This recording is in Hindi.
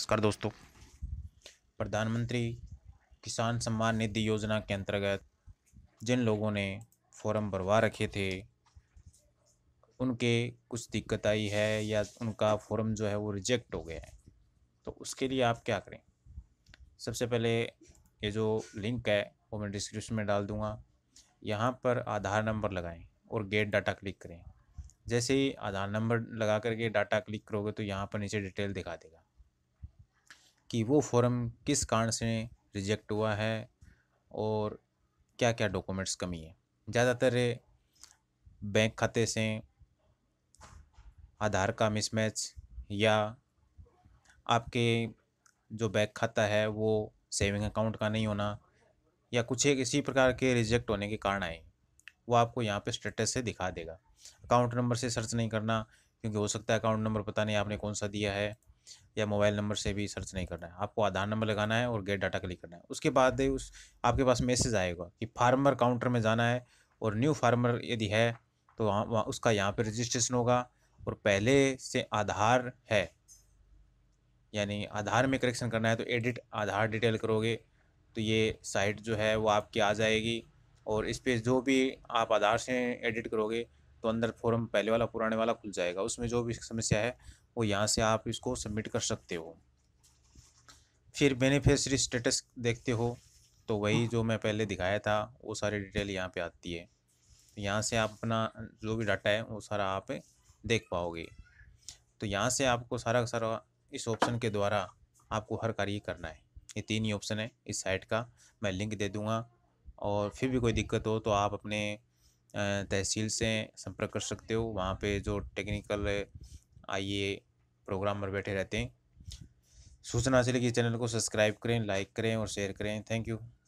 नमस्कार दोस्तों प्रधानमंत्री किसान सम्मान निधि योजना के अंतर्गत जिन लोगों ने फॉर्म भरवा रखे थे उनके कुछ दिक्कत आई है या उनका फॉर्म जो है वो रिजेक्ट हो गया है तो उसके लिए आप क्या करें सबसे पहले ये जो लिंक है वो मैं डिस्क्रिप्शन में डाल दूँगा यहाँ पर आधार नंबर लगाएं और गेट डाटा क्लिक करें जैसे ही आधार नंबर लगा करके डाटा क्लिक करोगे तो यहाँ पर नीचे डिटेल दिखा देगा कि वो फॉर्म किस कारण से रिजेक्ट हुआ है और क्या क्या डॉक्यूमेंट्स कमी है ज़्यादातर बैंक खाते से आधार का मिसमैच या आपके जो बैंक खाता है वो सेविंग अकाउंट का नहीं होना या कुछ एक इसी प्रकार के रिजेक्ट होने के कारण आए वो आपको यहाँ पे स्टेटस से दिखा देगा अकाउंट नंबर से सर्च नहीं करना क्योंकि हो सकता है अकाउंट नंबर पता नहीं आपने कौन सा दिया है या मोबाइल नंबर से भी सर्च नहीं करना है आपको आधार नंबर लगाना है और गेट डाटा क्लिक करना है उसके बाद उस आपके पास मैसेज आएगा कि फार्मर काउंटर में जाना है और न्यू फार्मर यदि है तो वहाँ उसका यहाँ पर रजिस्ट्रेशन होगा और पहले से आधार है यानी आधार में करेक्शन करना है तो एडिट आधार डिटेल करोगे तो ये साइट जो है वो आपकी आ जाएगी और इस पर जो भी आप आधार से एडिट करोगे तो अंदर फॉर्म पहले वाला पुराने वाला खुल जाएगा उसमें जो भी समस्या है वो यहाँ से आप इसको सबमिट कर सकते हो फिर बेनिफिशरी स्टेटस देखते हो तो वही हाँ। जो मैं पहले दिखाया था वो सारी डिटेल यहाँ पे आती है यहाँ से आप अपना जो भी डाटा है वो सारा आप देख पाओगे तो यहाँ से आपको सारा सारा इस ऑप्शन के द्वारा आपको हर कार्य करना है ये तीन ही ऑप्शन है इस साइट का मैं लिंक दे दूँगा और फिर भी कोई दिक्कत हो तो आप अपने तहसील से संपर्क कर सकते हो वहाँ पे जो टेक्निकल आइए प्रोग्राम पर बैठे रहते हैं सूचना से लेकर चैनल को सब्सक्राइब करें लाइक करें और शेयर करें थैंक यू